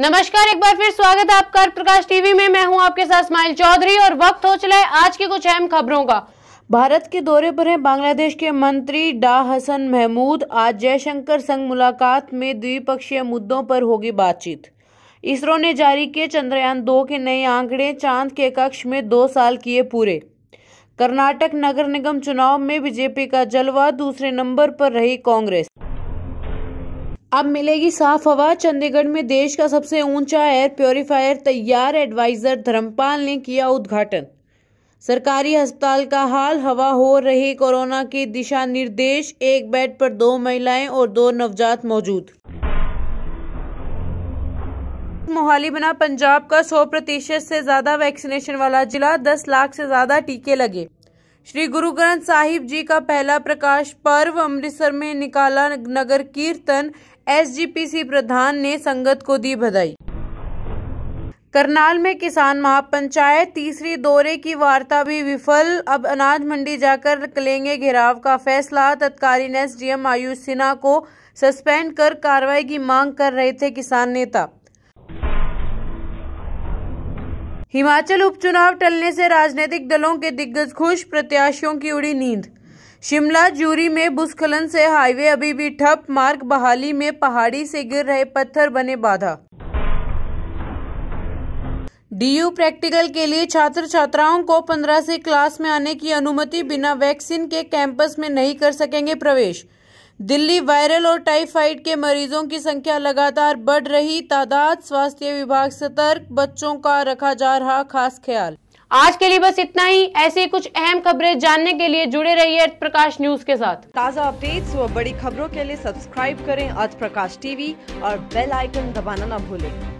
नमस्कार एक बार फिर स्वागत है आपका प्रकाश टीवी में मैं हूं आपके साथ स्माइल चौधरी और वक्त हो चला है आज की कुछ अहम खबरों का भारत के दौरे पर हैं बांग्लादेश के मंत्री डा हसन महमूद आज जयशंकर संग मुलाकात में द्विपक्षीय मुद्दों पर होगी बातचीत इसरो ने जारी किए चंद्रयान दो के नए आंकड़े चांद के कक्ष में दो साल किए पूरे कर्नाटक नगर निगम चुनाव में बीजेपी का जलवा दूसरे नंबर पर रही कांग्रेस अब मिलेगी साफ हवा चंडीगढ़ में देश का सबसे ऊंचा एयर प्योरीफायर तैयार एडवाइजर धर्मपाल ने किया उद्घाटन सरकारी अस्पताल का हाल हवा हो रही कोरोना के दिशा निर्देश एक बेड पर दो महिलाएं और दो नवजात मौजूद मोहाली बना पंजाब का 100 प्रतिशत से ज़्यादा वैक्सीनेशन वाला जिला 10 लाख से ज़्यादा टीके लगे श्री गुरु ग्रंथ साहिब जी का पहला प्रकाश पर्व अमृतसर में निकाला नगर कीर्तन एसजीपीसी प्रधान ने संगत को दी बधाई करनाल में किसान महापंचायत तीसरी दौरे की वार्ता भी विफल अब अनाज मंडी जाकर लेंगे घेराव का फैसला तत्कालीन एसडीएम आयुष सिन्हा को सस्पेंड कर कार्रवाई की मांग कर रहे थे किसान नेता हिमाचल उपचुनाव टलने से राजनीतिक दलों के दिग्गज खुश प्रत्याशियों की उड़ी नींद शिमला जूरी में भूस्खलन से हाईवे अभी भी ठप मार्ग बहाली में पहाड़ी से गिर रहे पत्थर बने बाधा डीयू प्रैक्टिकल के लिए छात्र छात्राओं को 15 से क्लास में आने की अनुमति बिना वैक्सीन के कैंपस में नहीं कर सकेंगे प्रवेश दिल्ली वायरल और टाइफाइड के मरीजों की संख्या लगातार बढ़ रही तादाद स्वास्थ्य विभाग सतर्क बच्चों का रखा जा रहा खास ख्याल आज के लिए बस इतना ही ऐसी कुछ अहम खबरें जानने के लिए जुड़े रहिए अर्थ प्रकाश न्यूज के साथ ताज़ा अपडेट्स व बड़ी खबरों के लिए सब्सक्राइब करें अर्थ प्रकाश टीवी और बेल आइकन दबाना न भूलें